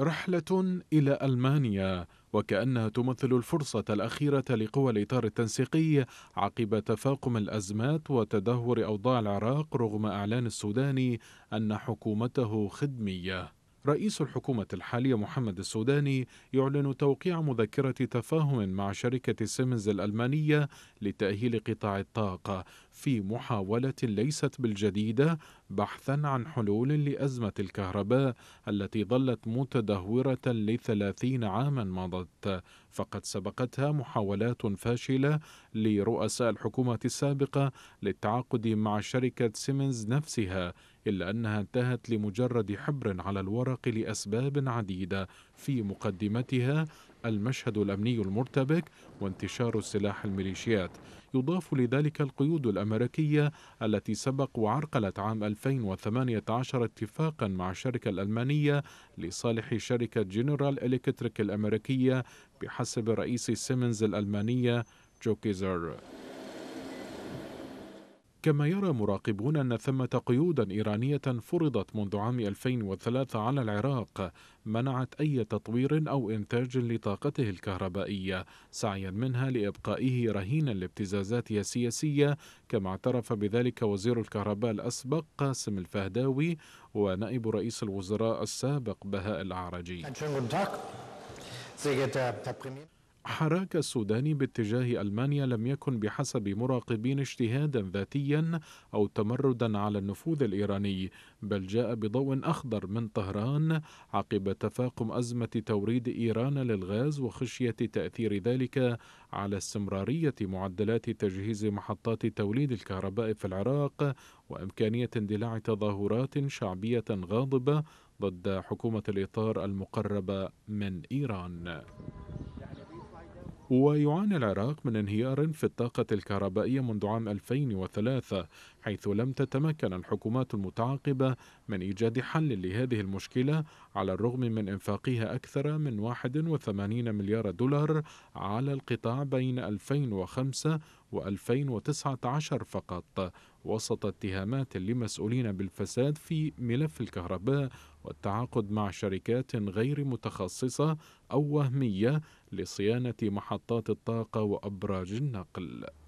رحلة إلى ألمانيا وكأنها تمثل الفرصة الأخيرة لقوى الإطار التنسيقي عقب تفاقم الأزمات وتدهور أوضاع العراق رغم إعلان السوداني أن حكومته خدمية رئيس الحكومة الحالية محمد السوداني يعلن توقيع مذكرة تفاهم مع شركة سيمنز الألمانية لتأهيل قطاع الطاقة في محاولة ليست بالجديدة بحثا عن حلول لأزمة الكهرباء التي ظلت متدهورة لثلاثين عاما مضت فقد سبقتها محاولات فاشلة لرؤساء الحكومة السابقة للتعاقد مع شركة سيمنز نفسها إلا أنها انتهت لمجرد حبر على الورق لأسباب عديدة في مقدمتها المشهد الأمني المرتبك وانتشار السلاح الميليشيات يضاف لذلك القيود الأمريكية التي سبق وعرقلت عام 2018 اتفاقا مع الشركة الألمانية لصالح شركة جنرال إلكتريك الأمريكية بحسب رئيس سيمنز الألمانية جوكيزر كما يرى مراقبون أن ثمة قيودا إيرانية فرضت منذ عام 2003 على العراق منعت أي تطوير أو إنتاج لطاقته الكهربائية سعيا منها لإبقائه رهينا لابتزازاته السياسية كما اعترف بذلك وزير الكهرباء الأسبق قاسم الفهداوي ونائب رئيس الوزراء السابق بهاء العرجي حراك السوداني باتجاه ألمانيا لم يكن بحسب مراقبين اجتهادا ذاتيا أو تمردا على النفوذ الإيراني بل جاء بضوء أخضر من طهران عقب تفاقم أزمة توريد إيران للغاز وخشية تأثير ذلك على استمرارية معدلات تجهيز محطات توليد الكهرباء في العراق وإمكانية اندلاع تظاهرات شعبية غاضبة ضد حكومة الإطار المقربة من إيران ويعاني العراق من انهيار في الطاقة الكهربائية منذ عام 2003 حيث لم تتمكن الحكومات المتعاقبة من إيجاد حل لهذه المشكلة على الرغم من إنفاقها أكثر من 81 مليار دولار على القطاع بين 2005 و 2019 فقط وسط اتهامات لمسؤولين بالفساد في ملف الكهرباء والتعاقد مع شركات غير متخصصة أو وهمية لصيانة محطات الطاقة وأبراج النقل